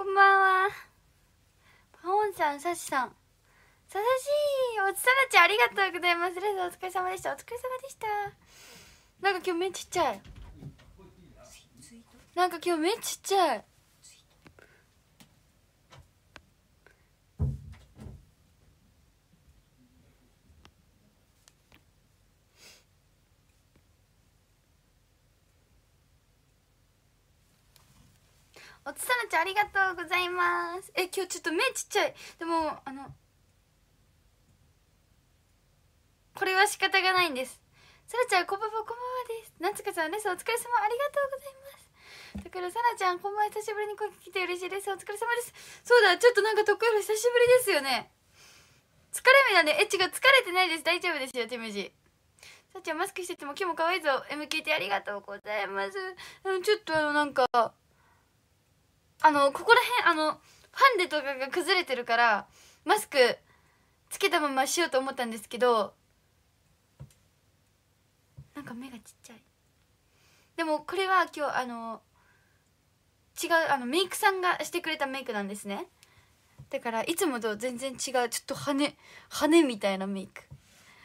こんばんはパオンさんサシさんささしいおつさらちゃんありがとうございますレザお疲れ様でしたお疲れ様でしたなんか今日目ちっちゃいなんか今日目ちっちゃいおつさらちゃんありがとうございますえ今日ちょっと目ちっちゃいでもあのこれは仕方がないんですさらちゃんこんばんはこんばんはですなつかさんですお疲れ様ありがとうございますだからさらちゃんこんばんは久しぶりに声聞いて嬉しいですお疲れ様ですそうだちょっとなんか特有久しぶりですよね疲れ目なんでえ違う疲れてないです大丈夫ですよテムジさっちゃんマスクしてても今日も可愛いぞ MKT ありがとうございますちょっとあのなんかあのここら辺あのファンデとかが崩れてるからマスクつけたまましようと思ったんですけどなんか目がちっちゃいでもこれは今日あの違うあのメイクさんがしてくれたメイクなんですねだからいつもと全然違うちょっと羽羽みたいなメイク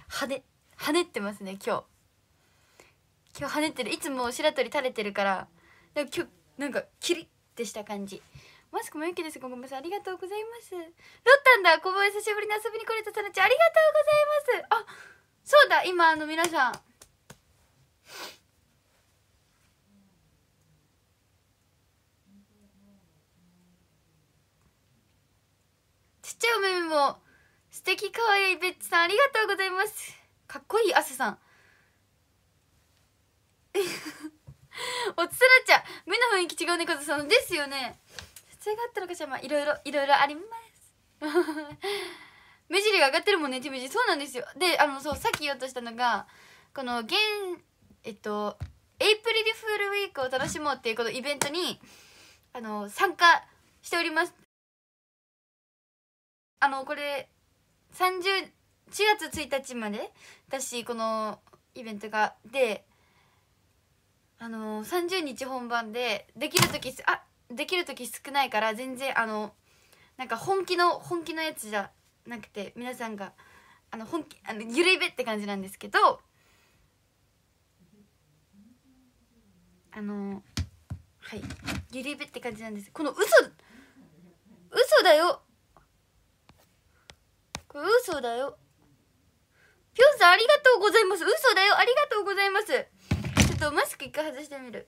羽羽ねってますね今日今日羽ねってるいつも白鳥垂れてるからでも今日なんかキリッとした感じマスクもゆきですごめんなさいありがとうございますロッタンだ小林久しぶりに遊びに来れたさなちゃんありがとうございますあそうだ今あの皆さんちっちゃいお目々も素敵可愛いベッチさんありがとうございますかっこいいアスさん 落ちさちゃう目の雰囲気違うねカズさんですよね撮影があったのかしらまあいろいろいろいろあります 目尻が上がってるもんね手目尻そうなんですよであのそうさっき言おうとしたのがこの現えっとエイプリルフールウィークを楽しもうっていうこのイベントにあの参加しておりますあのこれ30 4月1日までだしこのイベントがであのー、30日本番でできる時あできる時少ないから全然あのなんか本気の本気のやつじゃなくて皆さんがあの本気あのゆるいべって感じなんですけどあのはいゆるいべって感じなんですこの嘘嘘だよこれ嘘だよぴょんさんありがとうございます嘘だよありがとうございますっとマスク一回外してみる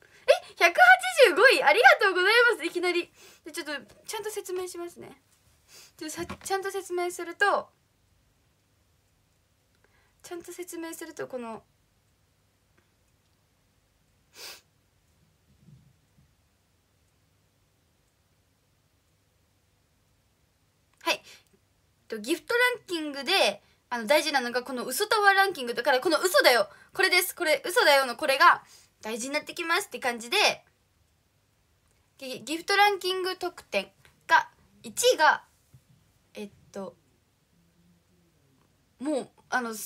え185位ありがとうございますいきなりでちょっとちゃんと説明しますねちょっとちゃんと説明するとちゃんと説明するとこのはいギフトランキングであの大事なのがこの嘘タワーランキングだからこの嘘だよこれですこれ嘘だよのこれが大事になってきますって感じでギフトランキング特典が1位がえっともうあのいっ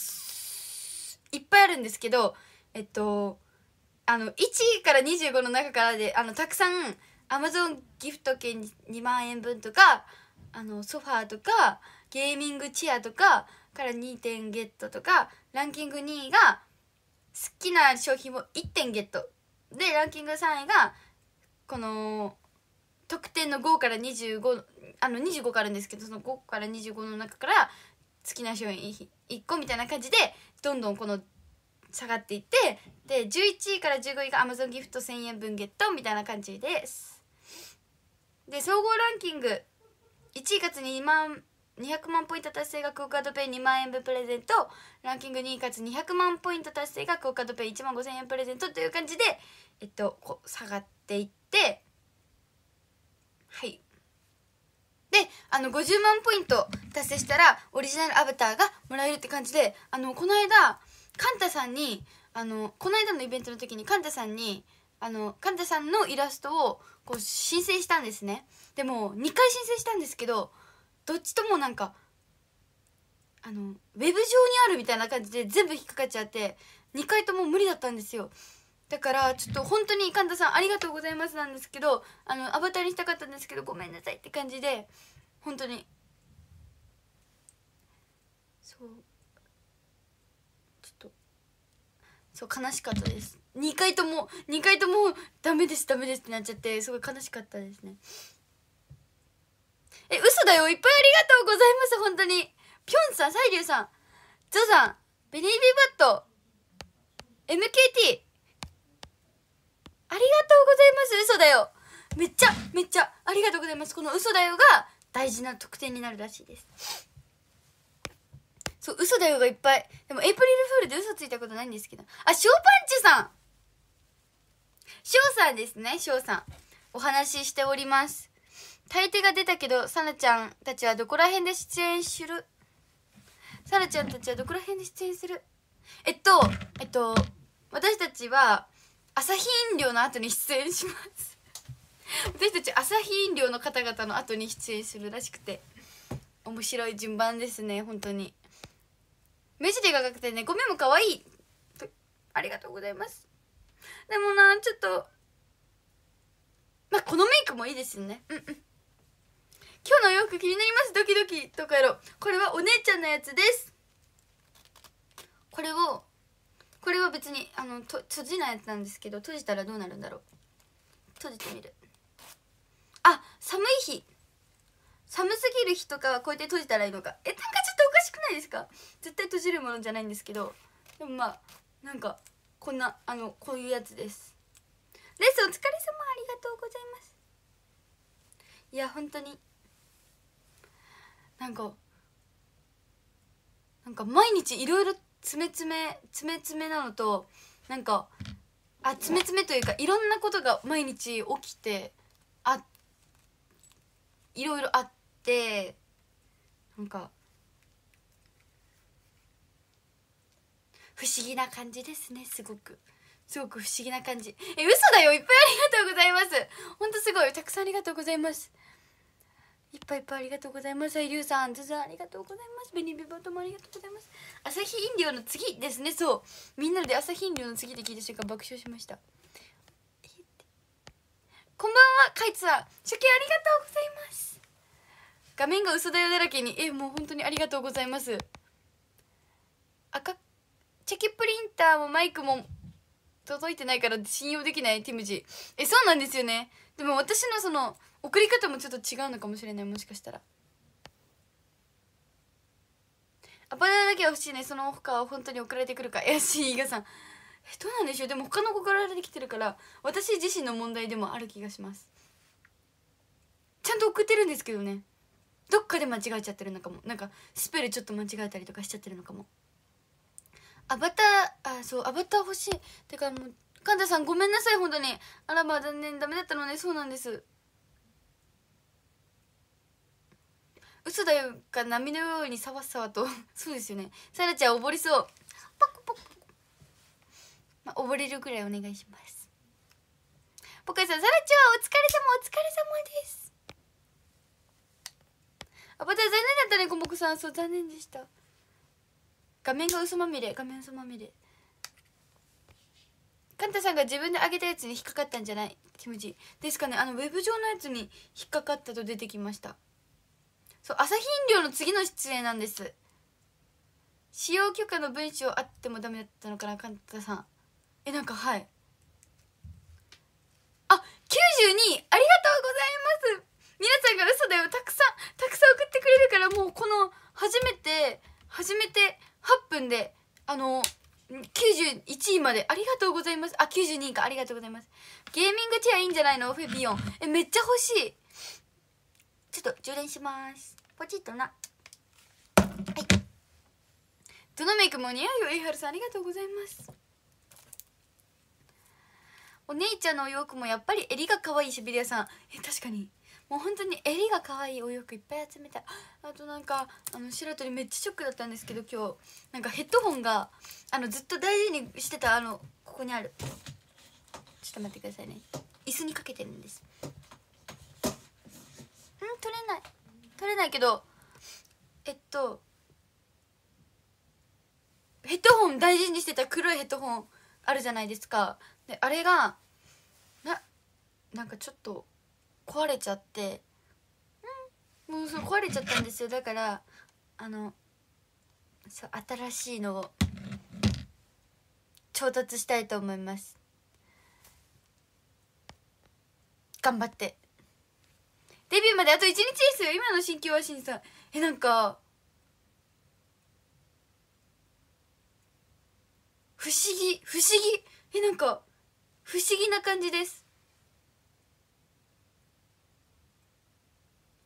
ぱいあるんですけどえっとあの1位から25の中からであのたくさんアマゾンギフト券2万円分とかあのソファーとかゲーミングチェアとかから2点ゲットとかランキング2位がきな商品を1点ゲットでランキング3位がこの得点の5から25あの25らあるんですけどその5から25の中から好きな商品1個みたいな感じでどんどんこの下がっていってで11位から15位が Amazon ギフト1000円分ゲットみたいな感じですで総合ランキング1位かつ2万200万ポイント達成がクオカードペイ2万円分プレゼントランキング2位かつ200万ポイント達成がクオカードペイ1万5000円プレゼントという感じでえっとこう下がっていってはいであの50万ポイント達成したらオリジナルアバターがもらえるって感じであのこの間カンタさんにあのこの間のイベントの時にカンタさんにあのカンタさんのイラストをこう申請したんですねでも2回申請したんですけどどっちともなんかあのウェブ上にあるみたいな感じで全部引っかかっちゃって2回とも無理だったんですよだからちょっと本当に神田さんありがとうございますなんですけどあのアバターにしたかったんですけどごめんなさいって感じで本当にそうちょっとそう悲しかったです2回とも2回ともダメですダメですってなっちゃってすごい悲しかったですねえ、嘘だよ。いっぱいありがとうございます。本当に。ぴょんさん、サイリュウさん、ゾさん、ベニービーバット、MKT。ありがとうございます。嘘だよ。めっちゃ、めっちゃ、ありがとうございます。この嘘だよが大事な特典になるらしいです。そう、嘘だよがいっぱい。でも、エイプリルフールで嘘ついたことないんですけど。あ、ショーパンチさんショ翔さんですね、ショ翔さん。お話ししております。大抵が出たけどサナちゃんたちはどこら辺で出演するサナちゃんたちはどこら辺で出演するえっとえっと私たちは朝日飲料の後に出演します私たち朝日飲料の方々の後に出演するらしくて面白い順番ですね本当に目尻が赤くてねごめんも可愛いありがとうございますでもなちょっとまあこのメイクもいいですよねうんうん今日の洋服気になりますドキドキとかやろこれはお姉ちゃんのやつですこれをこれは別にあのと閉じないやつなんですけど閉じたらどうなるんだろう閉じてみるあ寒い日寒すぎる日とかはこうやって閉じたらいいのかえなんかちょっとおかしくないですか絶対閉じるものじゃないんですけどでもまあなんかこんなあのこういうやつですレッスンお疲れ様ありがとうございますいや本当になんかなんか毎日いろいろ詰め詰め詰め詰めなのとなんかあ詰め詰めというかいろんなことが毎日起きてあいろいろあってなんか不思議な感じですねすごくすごく不思議な感じえ嘘だよいっぱいありがとうございますほんとすごいたくさんありがとうございますいっぱいいっぱいありがとうございますゆうさんずずありがとうございますベニビバともありがとうございます朝日飲料の次ですねそうみんなで朝日飲料の次で聞いた瞬間爆笑しましたこんばんはカイツさん初見ありがとうございます画面が嘘だよだらけにえもう本当にありがとうございます赤チェキプリンターもマイクも届いてないから信用できないティムジえそうなんですよねでも私のその送り方もちょっと違うのかもしれないもしかしたらアパレルだけは欲しいねその他は本当に送られてくるか怪しい伊賀さんどうなんでしょうでも他の子から出てきてるから私自身の問題でもある気がしますちゃんと送ってるんですけどねどっかで間違えちゃってるのかもなんかスペルちょっと間違えたりとかしちゃってるのかもアバターあそうアバター欲しいてかもう神田さんごめんなさい本当にあらば残念ダメだったのねそうなんです嘘だよか波のようにさわさわと そうですよねさらちゃん溺れそうパコパコ、まあ、溺れるくらいお願いしますポカさんさらちゃんお疲れ様お疲れ様ですあまた残念だったねこもこさんそう残念でした画面が嘘まみれ画面嘘まみれカンタさんが自分で上げたやつに引っかかったんじゃない気持ちですかねあのウェブ上のやつに引っかかったと出てきましたそう朝日飲料の次の出演なんです使用許可の文章あってもダメだったのかな神田さんえなんかはいあ92ありがとうございます皆さんが嘘だよたくさんたくさん送ってくれるからもうこの初めて初めて8分であの91位までありがとうございますあ92位かありがとうございますゲーミングチェアいいんじゃないのフェビオンえめっちゃ欲しいちょっと充電しますポチッとなはいどのメイクも似合うよいはるさんありがとうございますお姉ちゃんのお洋服もやっぱり襟が可愛いしビリアさんえ確かにもう本当に襟が可愛いお洋服いっぱい集めたあとなんかあの白鳥めっちゃショックだったんですけど今日なんかヘッドホンがあのずっと大事にしてたあのここにあるちょっと待ってくださいね椅子にかけてるんです取れない取れないけどえっとヘッドホン大事にしてた黒いヘッドホンあるじゃないですかであれがななんかちょっと壊れちゃってんもうそ壊れちゃったんですよだからあのそう新しいのを調達したいと思います頑張ってデビューまであと1日ですよ今の新境は新さんえなんか不思議不思議えなんか不思議な感じです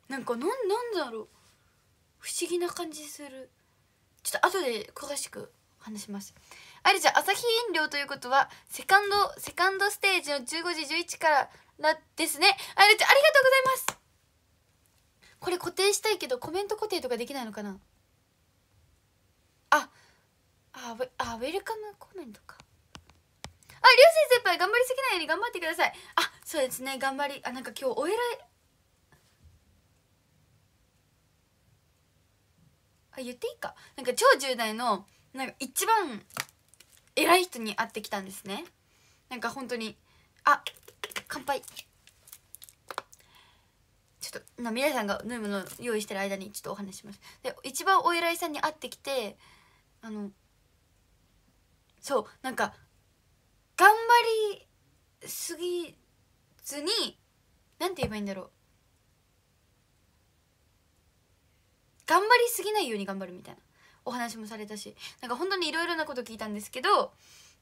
なんかなんなんだろう不思議な感じするちょっと後で詳しく話しますあれじゃ朝日飲料ということはセカンドセカンドステージの15時11からですねあれじゃありがとうございますこれ固定したいけどコメント固定とかできないのかなああウあウェルカムコメントかあ流星先輩頑張りすぎないように頑張ってくださいあそうですね頑張りあなんか今日お偉いあ言っていいかなんか超10代のなんか一番偉い人に会ってきたんですねなんか本当にあ乾杯ちょっとな皆さんがヌいムの用意してる間にちょっとお話しますで一番お偉いさんに会ってきてあのそうなんか頑張りすぎずに何て言えばいいんだろう頑張りすぎないように頑張るみたいなお話もされたしなんか本当にいろいろなこと聞いたんですけど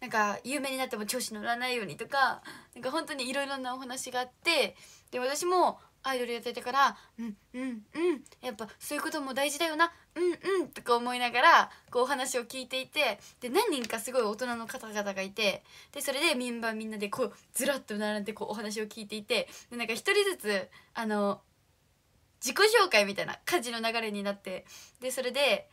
なんか有名になっても調子乗らないようにとかなんか本当にいろいろなお話があってで私もアイドルやってたからうんうんうんやっぱそういうことも大事だよなうんうんとか思いながらこうお話を聞いていてで何人かすごい大人の方々がいてでそれでメンバーみんなでこうずらっと並んでこうお話を聞いていてでなんか一人ずつあの自己紹介みたいな感じの流れになってでそれで。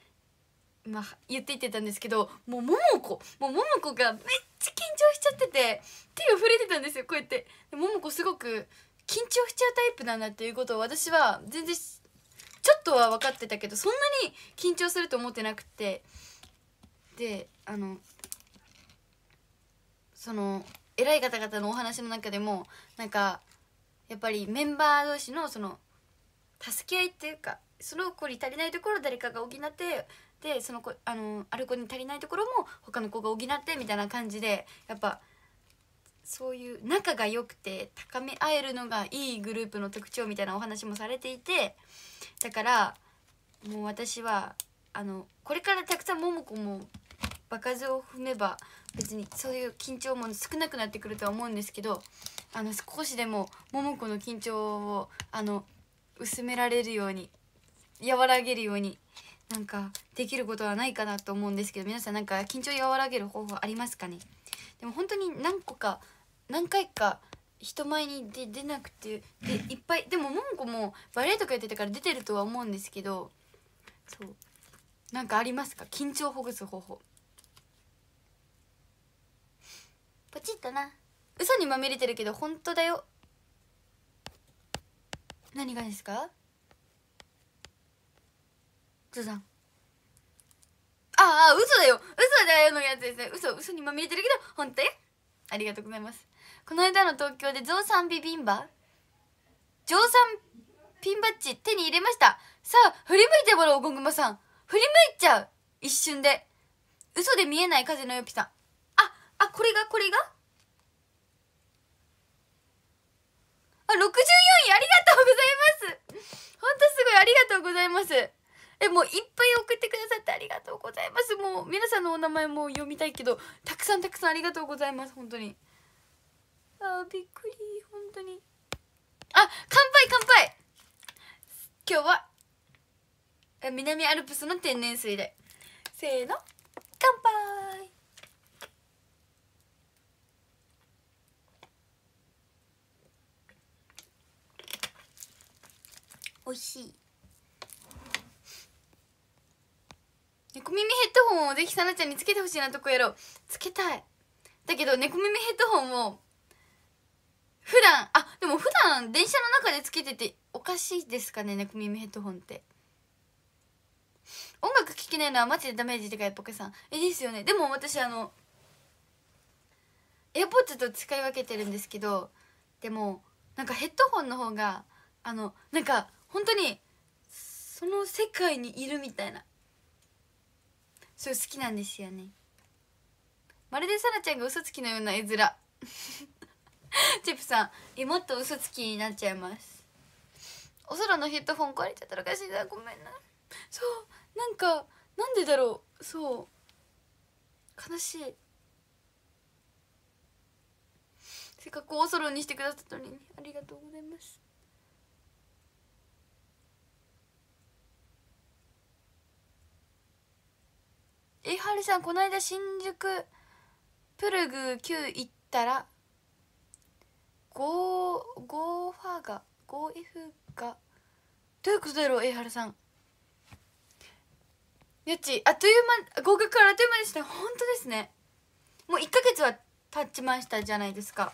まあ、言っていってたんですけどもう桃子もう桃子がめっちゃ緊張しちゃってて手を触れてたんですよこうやって桃子すごく緊張しちゃうタイプなんだっていうことを私は全然ちょっとは分かってたけどそんなに緊張すると思ってなくてであのその偉い方々のお話の中でもなんかやっぱりメンバー同士のその助け合いっていうかその子に足りないところを誰かが補ってでその子あのある子に足りないところも他の子が補ってみたいな感じでやっぱ。そういう仲が良くて高め合えるのがいいグループの特徴みたいなお話もされていてだからもう私はあのこれからたくさんもも子も場数を踏めば別にそういう緊張も少なくなってくるとは思うんですけどあの少しでも桃子の緊張をあの薄められるように和らげるようになんかできることはないかなと思うんですけど皆さんなんか緊張和らげる方法ありますかねでも本当に何個か何回か人前に出出なくてでいっぱいでももんもバレエとかやってたから出てるとは思うんですけどそうなんかありますか緊張ほぐす方法ポチッとな嘘にまみれてるけど本当だよ何がですかズザンああ嘘だよ嘘だよのやつですね嘘嘘にまみれてるけど本当よありがとうございますこの間の東京でゾウさんビビンバゾウさんピンバッジ手に入れましたさあ振り向いてもらおうゴングマさん振り向いちゃう一瞬で嘘で見えない風のよぴさんああこれがこれがあ64位ありがとうございますほんとすごいありがとうございますえもういっぱい送ってくださってありがとうございますもう皆さんのお名前も読みたいけどたくさんたくさんありがとうございます本当にあびっくり本当にあ乾杯乾杯今日は南アルプスの天然水でせーの乾杯おいしい猫耳ヘッドホンをぜひさなちゃんにつけてほしいなとこやろうつけたいだけど猫耳ヘッドホンを普段あでも普段電車の中でつけてておかしいですかね猫耳ヘッドホンって音楽聴けないのはマジでダメージでかいポケさんえですよねでも私あのエアポッツと使い分けてるんですけどでもなんかヘッドホンの方があのなんか本当にその世界にいるみたいなそれ好きなんですよねまるでさらちゃんが嘘つきのような絵面 チップさんもっと嘘つきになっちゃいますお空のヘッドホン壊れちゃったらおかしいなごめんなそうなんかなんでだろうそう悲しいせっかくお空にしてくださったのに、ありがとうございますえはるさんこの間新宿プルグ9行ったらゴーゴーファがゴーイフがどういうことだろうエイハルさんよっちあっという間合格からあっという間でした本当ですねもう1ヶ月は経ちましたじゃないですか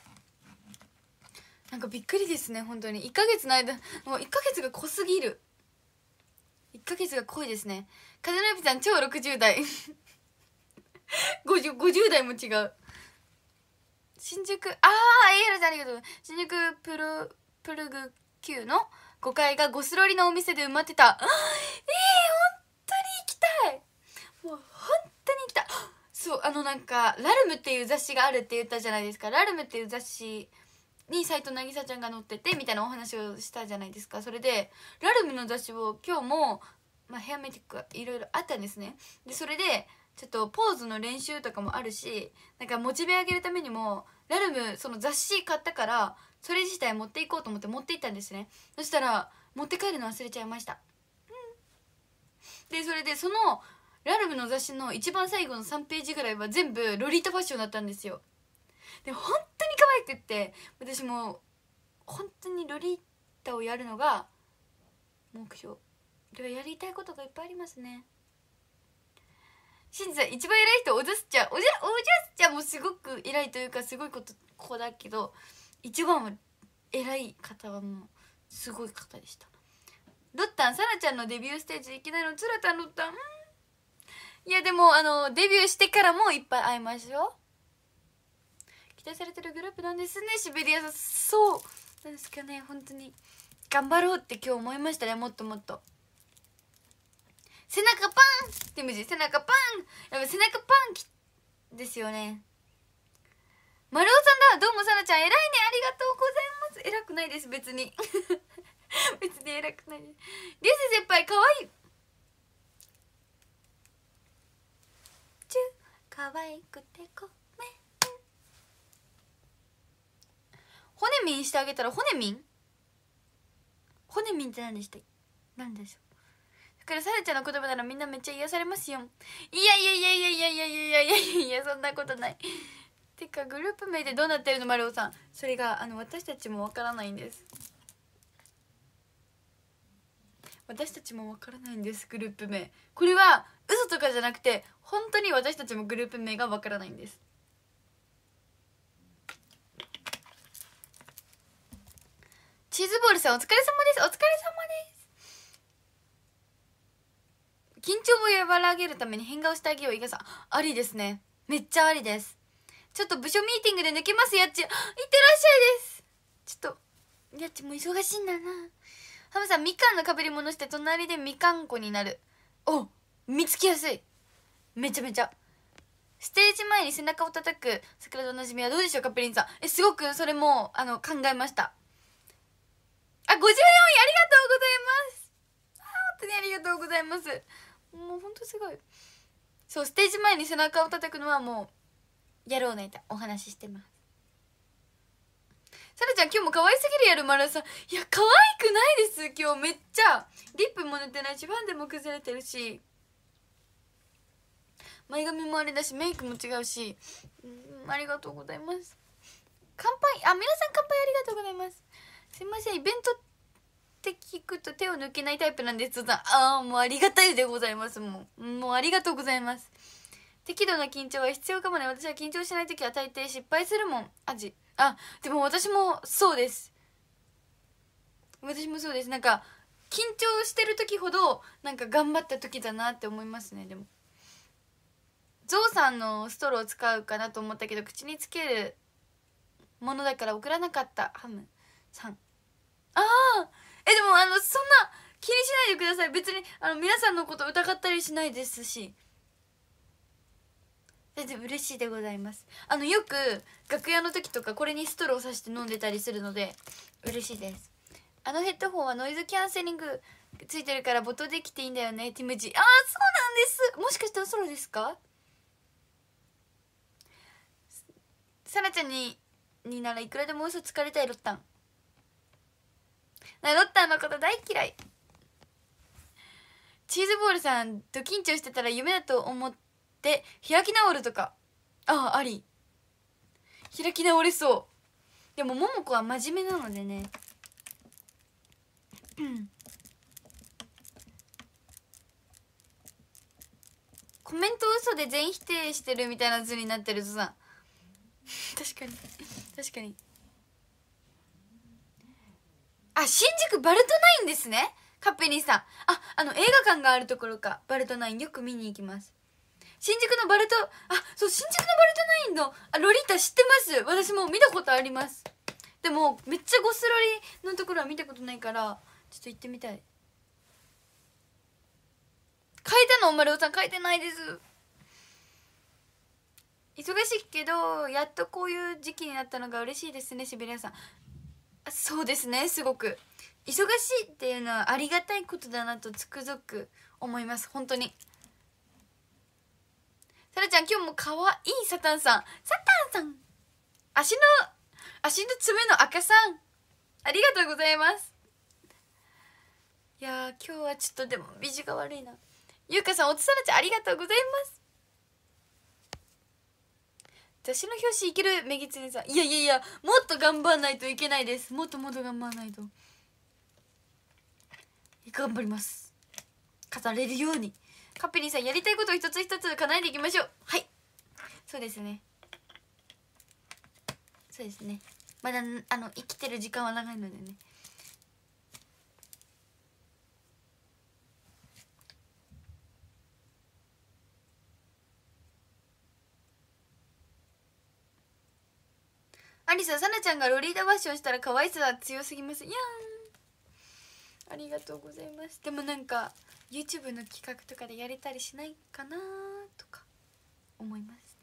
なんかびっくりですね本当に1ヶ月の間もう1ヶ月が濃すぎる1ヶ月が濃いですね風のエピさん超60代 50, 50 代も違う新宿ああエールじゃありがとう新宿プルプルグ Q の5階がゴスロリのお店で埋まってたえー、本当に行きたいもう本当に行きたいそうあのなんか「ラルム」っていう雑誌があるって言ったじゃないですか「ラルム」っていう雑誌に斎藤渚ちゃんが載っててみたいなお話をしたじゃないですかそれで「ラルム」の雑誌を今日も、まあ、ヘアメイクはいろいろあったんですねでそれでちょっとポーズの練習とかもあるしなんかモチベ上げるためにもラルムその雑誌買ったからそれ自体持っていこうと思って持っていったんですねそしたら持って帰るの忘れちゃいました、うん、でそれでそのラルムの雑誌の一番最後の3ページぐらいは全部ロリータファッションだったんですよで本当に可愛くって私も本当にロリータをやるのが目標ではやりたいことがいっぱいありますねしんさん一番偉い人おじゃすちゃんおじゃおじゃすちゃんもすごく偉いというかすごいこと子だけど一番は偉い方はもうすごい方でしたドッタンさらちゃんのデビューステージいきないのつらたんドッタンいやでもあのデビューしてからもいっぱい会いましょう期待されてるグループなんですねシベリアさんそうなんですかね本当に頑張ろうって今日思いましたねもっともっと背中パンって無事背中パンやっぱ背中パンきですよね丸尾さんだどうもさなちゃん偉いねありがとうございます偉くないです別に 別に偉くないですゲス先輩かわいいチュかわいくてごめん骨みんしてあげたら骨みん骨みんって何でした何でしょうくるさらちゃんの言葉ならみんなめっちゃ癒されますよいやいやいやいやいやいやいやいやいやいやそんなことないてかグループ名でどうなってるの丸尾さんそれがあの私たちもわからないんです私たちもわからないんですグループ名これは嘘とかじゃなくて本当に私たちもグループ名がわからないんですチーズボールさんお疲れ様ですお疲れ様です緊張を和らげるために変顔してあげよういかさんありですねめっちゃありですちょっと部署ミーティングで抜けますやっちいってらっしゃいですちょっとやっちも忙しいんだなハムさんみかんのかぶり物して隣でみかん粉になるお見つけやすいめちゃめちゃステージ前に背中を叩く桜となじみはどうでしょうかプリンさんえすごくそれもあの考えましたあ54位ありがとうございますあ本当にありがとうございますもうほんとすごいそうステージ前に背中を叩くのはもうやろうねってお話ししてますさらちゃん今日も可愛すぎるやる丸さんいや可愛くないです今日めっちゃリップも塗ってないしファンデも崩れてるし前髪もあれだしメイクも違うし、うん、ありがとうございます乾杯あ皆さん乾杯ありがとうございますすいませんイベントって聞くと手を抜けないタイプなんですとああもうありがたいでございますもうもうありがとうございます適度な緊張は必要かもね私は緊張しない時は大抵失敗するもん味あでも私もそうです私もそうですなんか緊張してる時ほどなんか頑張った時だなって思いますねでもゾウさんのストローを使うかなと思ったけど口につけるものだから送らなかったハムさんああえでもあのそんな気にしないでください別にあの皆さんのこと疑ったりしないですし全然嬉しいでございますあのよく楽屋の時とかこれにストローさして飲んでたりするので嬉しいですあのヘッドホンはノイズキャンセリングついてるからボトできていいんだよねティムジああそうなんですもしかしておそろですかさらちゃんににならいくらでも嘘つかれたいロッタンなロッタンのこと大嫌いチーズボールさんド緊張してたら夢だと思って開き直るとかああり開き直れそうでもももこは真面目なのでねうんコメント嘘で全否定してるみたいな図になってるとさ 確かに確かにあ新宿バルトナインですねカッペリーさんああの映画館があるところかバルトナインよく見に行きます新宿のバルトあそう新宿のバルトナインのあロリータ知ってます私も見たことありますでもめっちゃゴスロリのところは見たことないからちょっと行ってみたい書いたの丸尾さん書いてないです忙しいけどやっとこういう時期になったのが嬉しいですねシベリアさんそうですねすごく忙しいっていうのはありがたいことだなとつくづく思います本当にさらちゃん今日も可愛いサタンさんサタンさん足の足の爪の赤さんありがとうございますいや今日はちょっとでも美女が悪いなゆうかさんおつさらちゃんありがとうございます雑誌の表紙いけるめぎつねさんいやいやいやもっと頑張らないといけないですもっともっと頑張らないと頑張ります語れるようにカッペリンさんやりたいことを一つ一つ叶えていきましょうはいそうですねそうですねまだあの生きてる時間は長いのでねアリササナちゃんがロリータバッシュをしたら可愛さは強すぎますやんありがとうございますでもなんか YouTube の企画とかでやれたりしないかなとか思います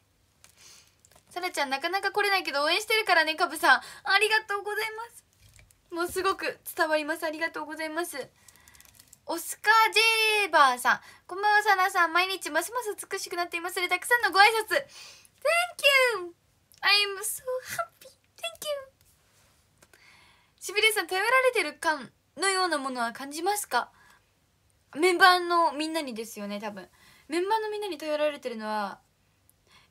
ねサナちゃんなかなか来れないけど応援してるからねカブさんありがとうございますもうすごく伝わりますありがとうございますオスカー・ジェーバーさんこんばんはサナさん毎日ますます美しくなっていますのでたくさんのご挨拶 Thank you I'm so happy Thank you! しびれさん頼られてる感のようなものは感じますかメンバーのみんなにですよね多分メンバーのみんなに頼られてるのは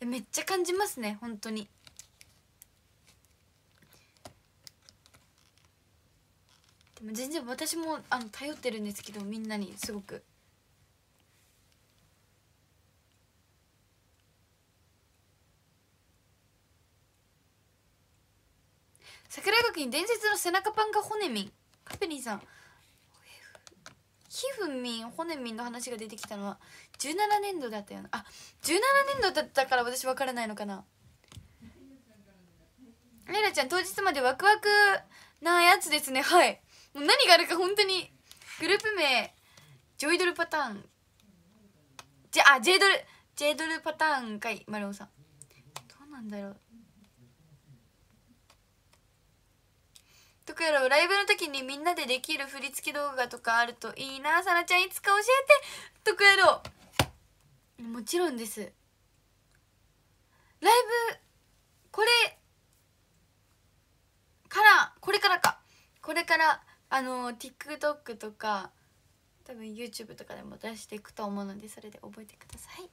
めっちゃ感じますね本当にでも全然私もあの頼ってるんですけどみんなにすごく桜学院伝説の背中パンが骨ミンカペリンさんひふみん、ホネミンの話が出てきたのは17年度だったよなあ17年度だったから私分からないのかなレイラちゃん当日までワクワクなやつですねはいもう何があるか本当にグループ名ジョイドルパターンじゃあジェイドルジェイドルパターンかい丸尾さんどうなんだろうとかやうライブの時にみんなでできる振り付け動画とかあるといいなさらちゃんいつか教えてとかやろうもちろんですライブこれからこれからかこれからあの TikTok とか多分 YouTube とかでも出していくと思うのでそれで覚えてください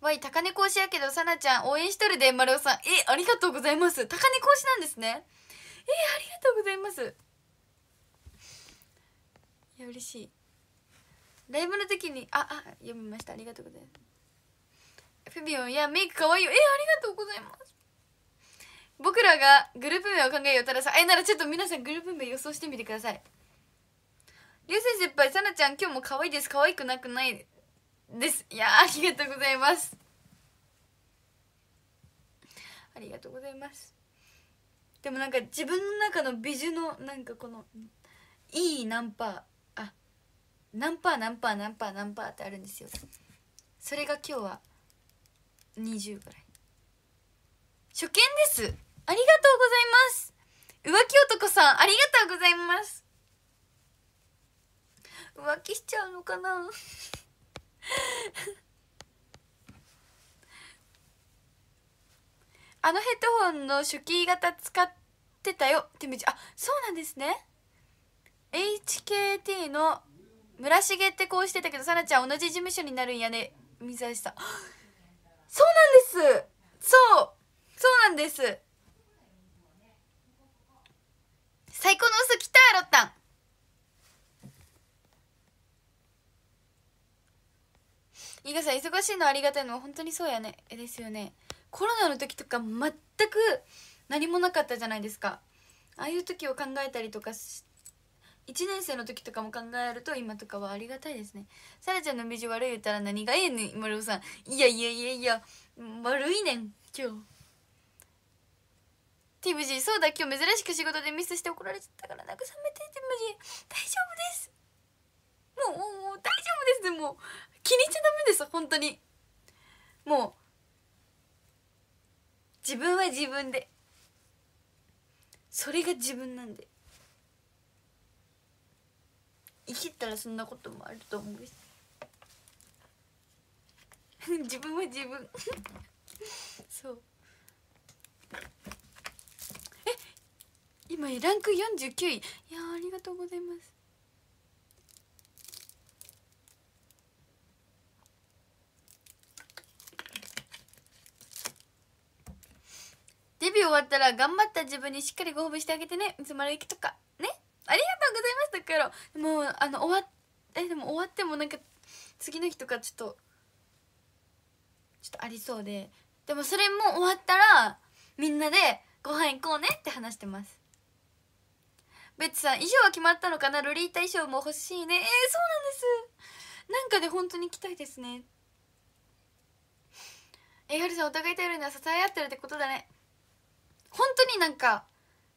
わい高根講師やけどさなちゃん応援しとるで丸尾さんえありがとうございます高根講師なんですねありがとうございますいや嬉しいライブの時にああ読みましたありがとうございますフィビオンいやメイクかわいいよえありがとうございます僕らがグループ名を考えようたらさえならちょっと皆さんグループ名予想してみてください流星先輩さなちゃん今日も可愛いです可愛くなくないですいやありがとうございますありがとうございますでもなんか自分の中の美女のなんかこのいい何パーあ何パー何パー何パー何パーってあるんですよそれが今日は20ぐらい初見ですありがとうございます浮気男さんありがとうございます浮気しちゃうのかなあのヘッドホンの初期型使ってたよってみちあそうなんですね HKT の村重ってこうしてたけどさなちゃん同じ事務所になるんやね水橋さん そうなんですそうそうなんです最高の嘘来たろったん伊賀さん忙しいのありがたいのは本当にそうやねですよねコロナの時とか全く何もなかったじゃないですかああいう時を考えたりとかし1年生の時とかも考えると今とかはありがたいですねさらちゃんの道悪い言ったら何がええね丸尾さんいやいやいやいや悪いねん今日ティムジーそうだ今日珍しく仕事でミスして怒られちゃったから慰めてティムジー大丈夫ですもうもうもう大丈夫ですでも気にしちゃダメです本当にもう自分は自分でそれが自分なんで生きたらそんなこともあると思うし 自分は自分 そうえ今ランク49位いやありがとうございますデビュー終わったら頑張った自分にしっかりご褒美してあげてねいつま行きとかねありがとうございましたクロもうあの終わえでも終わってもなんか次の日とかちょっとちょっとありそうででもそれも終わったらみんなでご飯行こうねって話してますベッツさん衣装は決まったのかなロリータ衣装も欲しいねえー、そうなんですなんかで本当に着たいですねえはるさんお互い頼りには支え合ってるってことだね本当になんか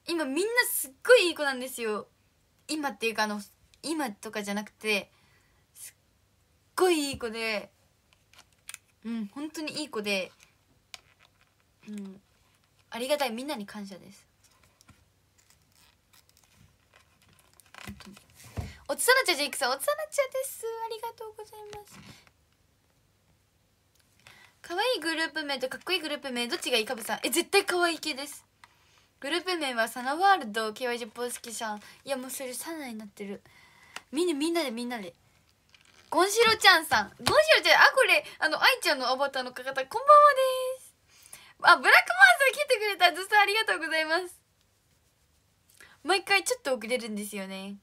今みんなすっごいいい子なんですよ今っていうかあの今とかじゃなくてすっごいいい子でうん本当にいい子でうんありがたいみんなに感謝ですおつさなちゃジェイクさんおつさなちゃですありがとうございます可愛いグループ名とかっこいいグループ名どっちがいいかぶさんえ絶対可愛い系ですグループ名はサナワールド k y ジポースキさんいやもうそれサナになってるみんなみんなでみんなでゴンシロちゃんさんゴンシロちゃんあこれあの愛ちゃんのアバターの方こんばんはですあブラックマンさん来てくれたずっとありがとうございます毎回ちょっと遅れるんですよね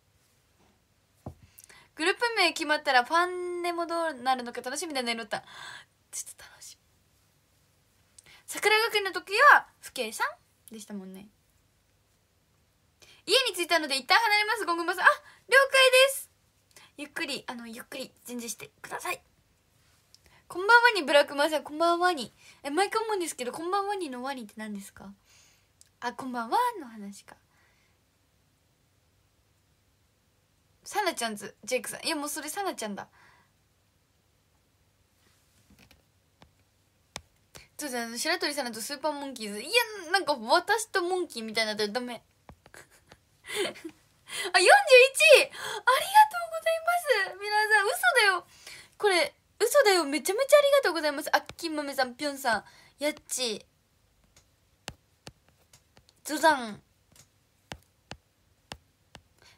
グループ名決まったらファンネもどうなるのか楽しみだねロタちょっと桜学園の時は不警さんでしたもんね家に着いたので一旦離れますゴングマさんあ了解ですゆっくりあのゆっくり準備してくださいこんばんはにブラックマさんこんばんはにえ毎回思うんですけどこんばんはにのワニって何ですかあこんばんはの話かサナちゃんズジェイクさんいやもうそれサナちゃんだそうだ、ね、白鳥さんとスーパーモンキーズいやなんか私とモンキーみたいになったらダメ あ41位ありがとうございます皆さん嘘だよこれ嘘だよめちゃめちゃありがとうございますあっきんまめさんぴょんさんやっちゾザン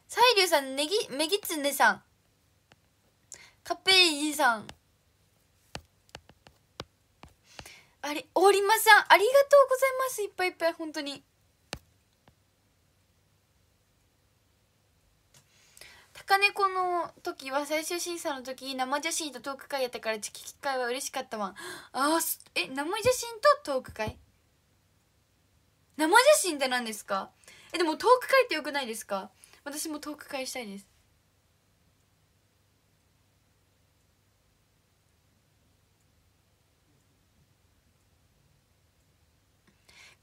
サイリュウさんねぎめぎつねさんカッペイジさんあれりまさんありがとうございますいっぱいいっぱい本当に高猫の時は最終審査の時生写真とトーク会やったから聞き会は嬉しかったわあえ生写真とトーク会生写真って何ですかえでもトーク会ってよくないですか私もトーク会したいです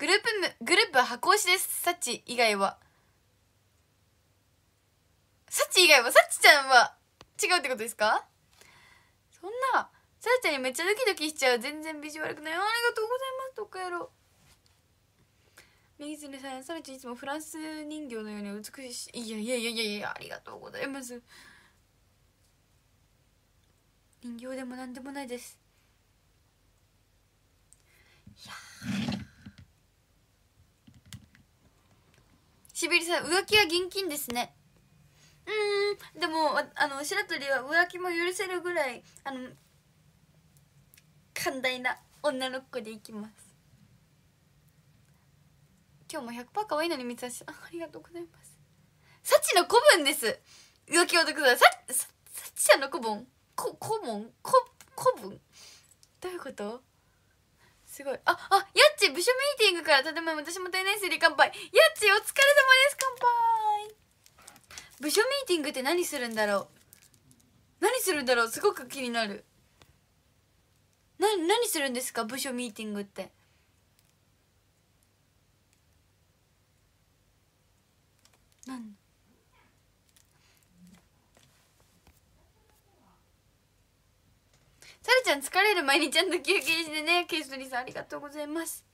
グループグループは箱推しですサチ以外はサチ以外はサチちゃんは違うってことですかそんなさチちゃんにめっちゃドキドキしちゃう全然ビジュ悪くないありがとうございますどっかやろ右爪さんさらちゃんいつもフランス人形のように美しいいやいやいやいやいやありがとうございます人形でも何でもないですいやしびりさん浮気は現金ですねうんでもあの白鳥は浮気も許せるぐらいあの寛大な女の子でいきます今日も100%可愛いのに三橋あありがとうございます幸の子分です浮気男だささ幸ちゃんの子分こ子分子子分どういうことすごいああやっち部署ミーティングからただいま私も定年生で乾杯やっちお疲れ様です乾杯部署ミーティングって何するんだろう何するんだろうすごく気になるな何するんですか部署ミーティングってなんちゃん疲れる毎日ちゃんと休憩してねケイストリーさんありがとうございます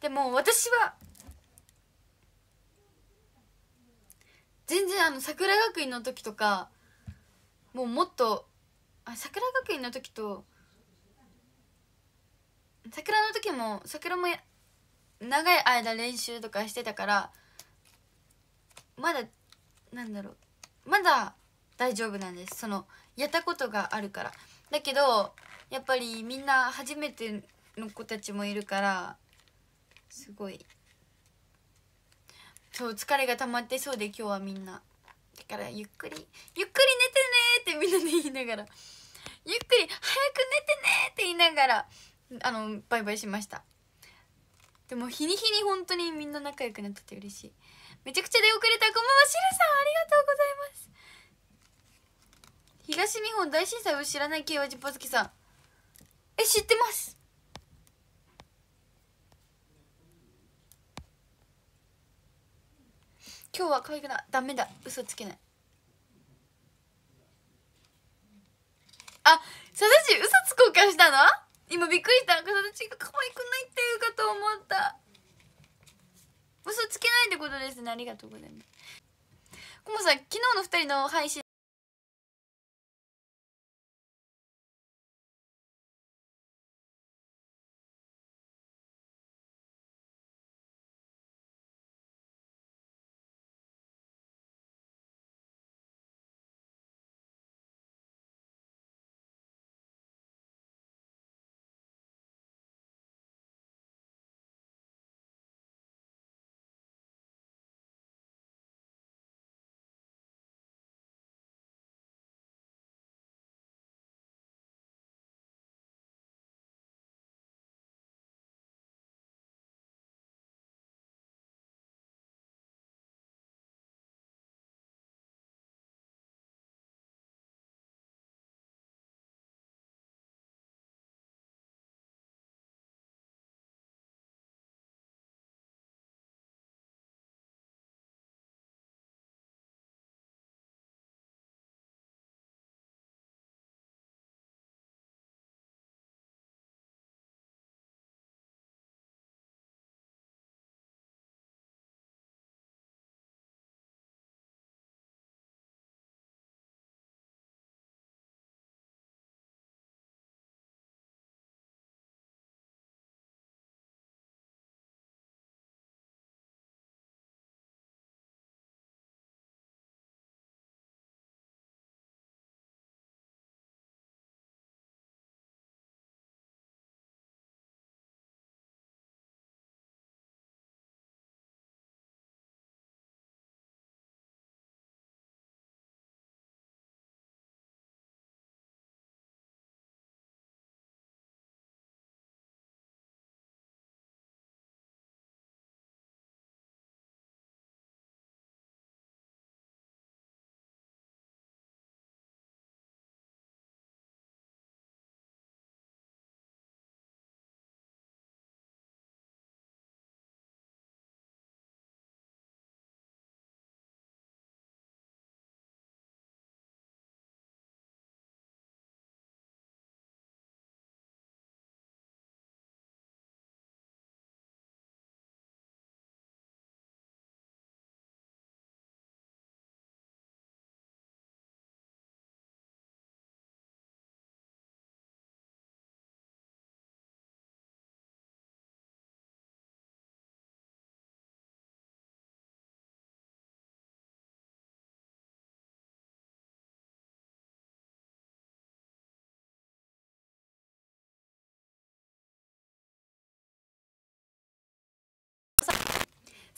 でも私は全然あの桜学院の時とかもうもっとあ桜学院の時と桜の時も桜も長い間練習とかしてたからまだなんだろうまだ大丈夫なんですそのやったことがあるからだけどやっぱりみんな初めての子たちもいるからすごいそう疲れが溜まってそうで今日はみんなだからゆっくりゆっくり寝てねってみんなで言いながらゆっくり早く寝てねって言いながらあのバイバイしましたでも日に日に本当にみんな仲良くなってて嬉しいめちゃくちゃ出遅れたこんばんはしるさんありがとうございます東日本大震災を知らない系はジッパズキさんえ知ってます今日は可愛くないダメだ嘘つけないあサダチ嘘つこうかしたの今びっくりしたサダチが可愛くないっていうかと思った嘘つけないってことですねありがとうございますコモさん昨日の2人の配信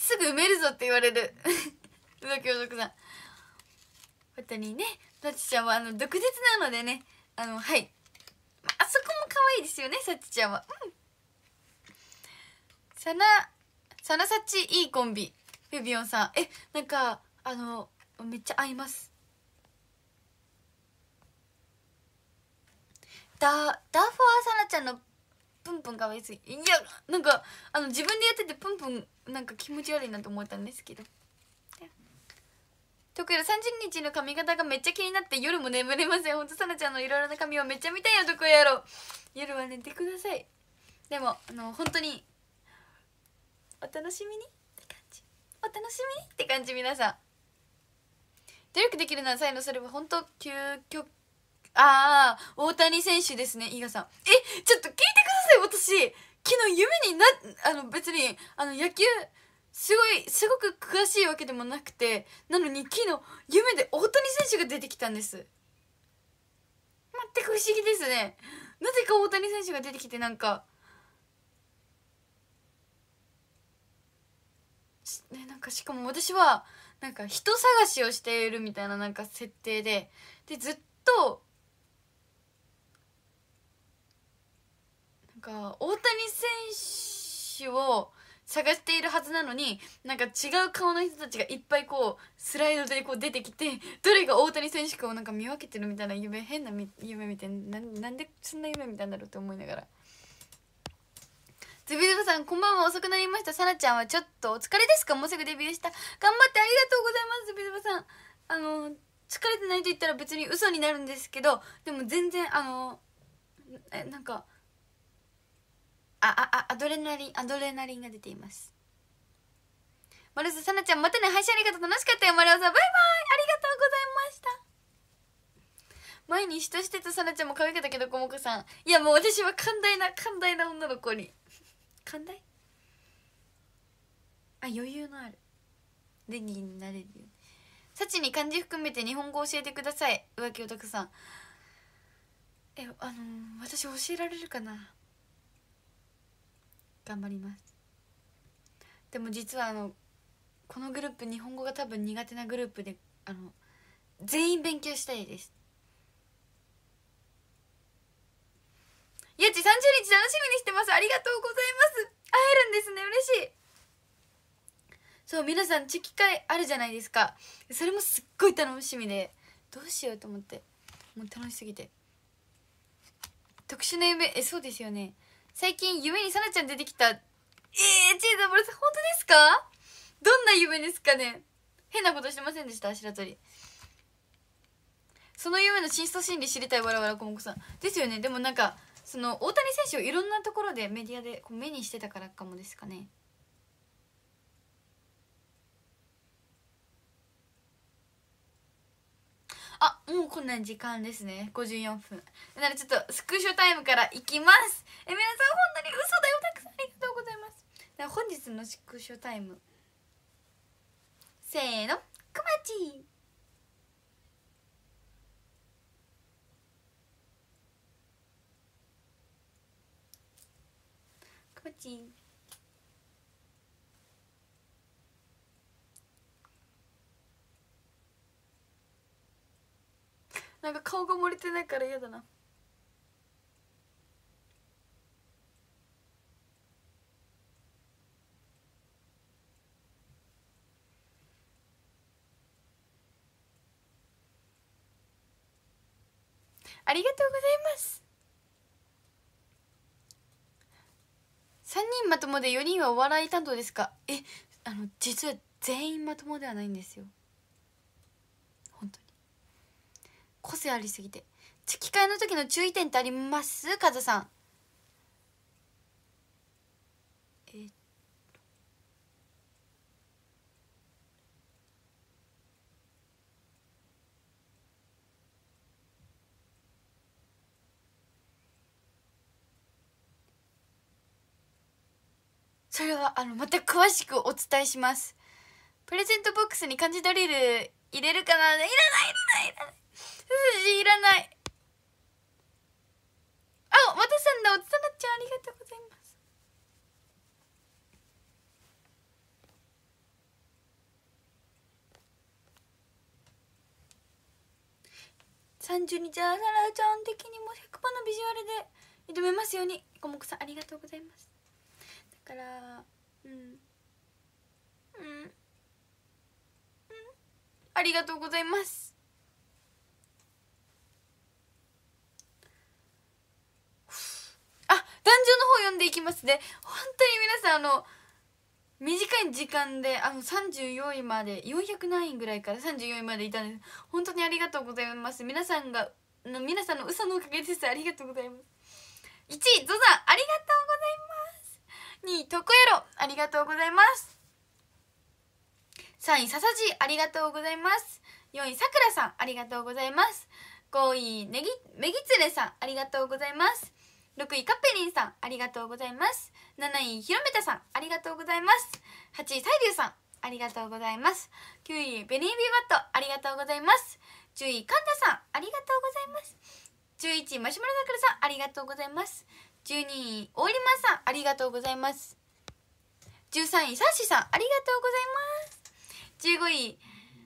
すぐ埋めるぞって言われる 宇野教さん本当にねさちちゃんはあの毒舌なのでねあのはい、あそこも可愛いですよねさちちゃんはうんさなさなさちいいコンビフェビオンさんえなんかあのめっちゃ合いますダダーフォアサナちゃんのプンプンかわいすぎいやなんかあの自分でやっててプンプンなんか気持ち悪いなと思ったんですけど特く30日の髪型がめっちゃ気になって夜も眠れませんほんとさなちゃんのいろいろな髪をめっちゃ見たいよとこやろ夜は寝てくださいでもあの本当にお楽しみにって感じお楽しみにって感じ皆さん努力できるなら最後それは本当究極ああ、大谷選手ですね、伊賀さん。え、ちょっと聞いてください、私。昨日夢にな、あの、別に、あの、野球、すごい、すごく詳しいわけでもなくて、なのに昨日、夢で大谷選手が出てきたんです。全く不思議ですね。なぜか大谷選手が出てきて、なんか、ね、なんかしかも私は、なんか人探しをしているみたいななんか設定で、で、ずっと、なんか大谷選手を探しているはずなのになんか違う顔の人たちがいっぱいこうスライドでこう出てきてどれが大谷選手かをなんか見分けてるみたいな夢変な夢見てなんでそんな夢見たんだろうって思いながら。ズビズブさんこんばんは遅くなりましたさらちゃんはちょっとお疲れですかもうすぐデビューした頑張ってありがとうございますズビズブさんあの疲れてないと言ったら別に嘘になるんですけどでも全然あのえなんかああアドレナリンアドレナリンが出ていますマルズさなちゃんまたね配信ありがとう楽しかったよマルオさんバイバイありがとうございました前に人としてたさなちゃんも可愛かったけどこもこさんいやもう私は寛大な寛大な女の子に寛大あ余裕のあるレギーになれるよちに漢字含めて日本語教えてください浮気オたくさんえあのー、私教えられるかな頑張りますでも実はあのこのグループ日本語が多分苦手なグループであの全員勉強したいですゆうち30日楽しみにしてますありがとうございます会えるんですね嬉しいそう皆さん地機会あるじゃないですかそれもすっごい楽しみでどうしようと思ってもう楽しすぎて特殊な夢えそうですよね最近夢にさなちゃん出てきた。えー、チーズボルさん、本当ですかどんな夢ですかね変なことしてませんでした白鳥。その夢の真相心理知りたいわらわらこもこさん。ですよね。でもなんか、その大谷選手をいろんなところでメディアでこう目にしてたからかもですかね。もうこんな時間ですね54分ならちょっとスクショタイムからいきますえ皆さん本当に嘘だよたくさんありがとうございます本日のスクショタイムせーのくまちくまちなんか顔が盛れてないから嫌だなありがとうございます3人まともで4人はお笑い担当ですかえあの実は全員まともではないんですよ個性ありすぎて機械の時の注意点ってありますカズさんえそれはあのまた詳しくお伝えしますプレゼントボックスに漢字ドリル入れるかないらないいらないいらない筋いらないあおまたさんだおつなちゃんありがとうございます32じゃあさらちゃん的にも100%のビジュアルで認めますように五目さんありがとうございますだからうんうんありがとうございますあ壇上の方読んでいきますね本当に皆さんあの短い時間であの34位まで400何位ぐらいから34位までいたんです本当にありがとうございます皆さんがの皆さんの嘘のおかげですありがとうございます1位ゾザありがとうございます2位トコヤロありがとうございます3位ささじありがとうございます4位さくらさんありがとうございます5位ねぎめぎつれさんありがとうございます6位カッペリンさんありがとうございます7位ひろめたさんありがとうございます8位サイリュウさんありがとうございます9位ベリービバットありがとうございます10位カンタさんありがとうございます11位マシュマロザクルさんありがとうございます12位オーリマンさんありがとうございます13位サッシさんありがとうございます15位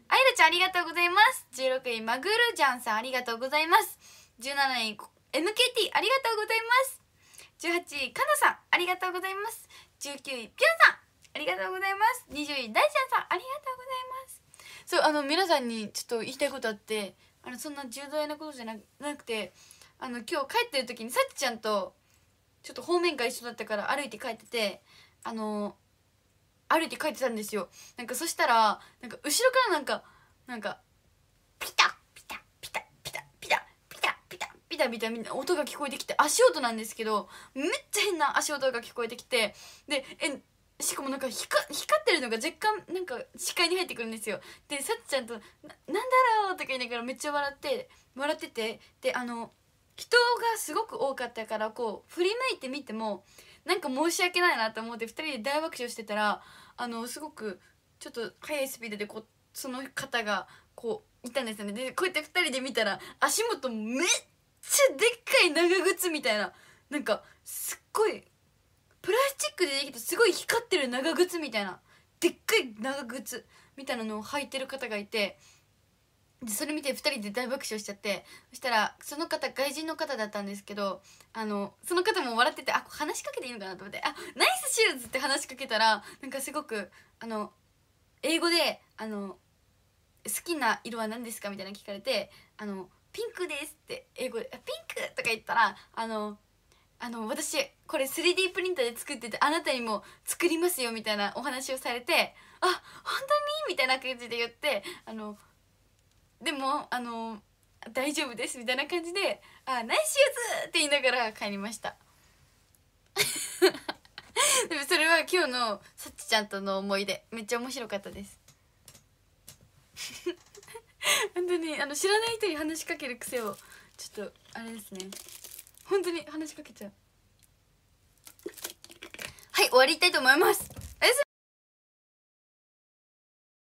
あゆらちゃんありがとうございます16位マグルじゃんさんありがとうございます17位 MKT ありがとうございます18位かなさんありがとうございます19位ぴょんさんありがとうございます20位大ちゃんさんありがとうございますそうあの皆さんにちょっと言いたいことあってあのそんな重大なことじゃなくてあの今日帰ってる時にさっちちゃんとちょっと方面が一緒だったから歩いて帰っててあの歩いて帰ってたんですよなんかそしたらなんか後ろからなんかなんかピタピタピタピタピタピタピタピタピタみたいな音が聞こえてきて足音なんですけどめっちゃ変な足音が聞こえてきてでえしかもなんか光ってるのが若干なんか視界に入ってくるんですよでさっちゃんと「ななんだろう?」とか言いながらめっちゃ笑って笑っててであの人がすごく多かったからこう振り向いてみてもなんか申し訳ないなと思って2人で大爆笑してたらあのすごくちょっと速いスピードでこうその方がこういたんですよねでこうやって2人で見たら足元めっちゃでっかい長靴みたいななんかすっごいプラスチックでできたすごい光ってる長靴みたいなでっかい長靴みたいなのを履いてる方がいてでそれ見て2人で大爆笑しちゃってそしたらその方外人の方だったんですけどあのその方も笑っててあ話しかけていいのかなと思って「あナイスシューズ!」って話しかけたらなんかすごくあの英語であの「好きな色は何ですか?」みたいな聞かれて「あのピンクです」って英語で「ピンク!」とか言ったらあのあの私これ 3D プリンターで作っててあなたにも作りますよみたいなお話をされて「あ本当に?」みたいな感じで言ってあのでもあの大丈夫ですみたいな感じで「あナイスシューズ!」って言いながら帰りました でもそれは今日のさっちちゃんとの思い出めっちゃ面白かったです 本当にあの知らない人に話しかける癖をちょっとあれですね本当に話しかけちゃうはい終わりたいと思います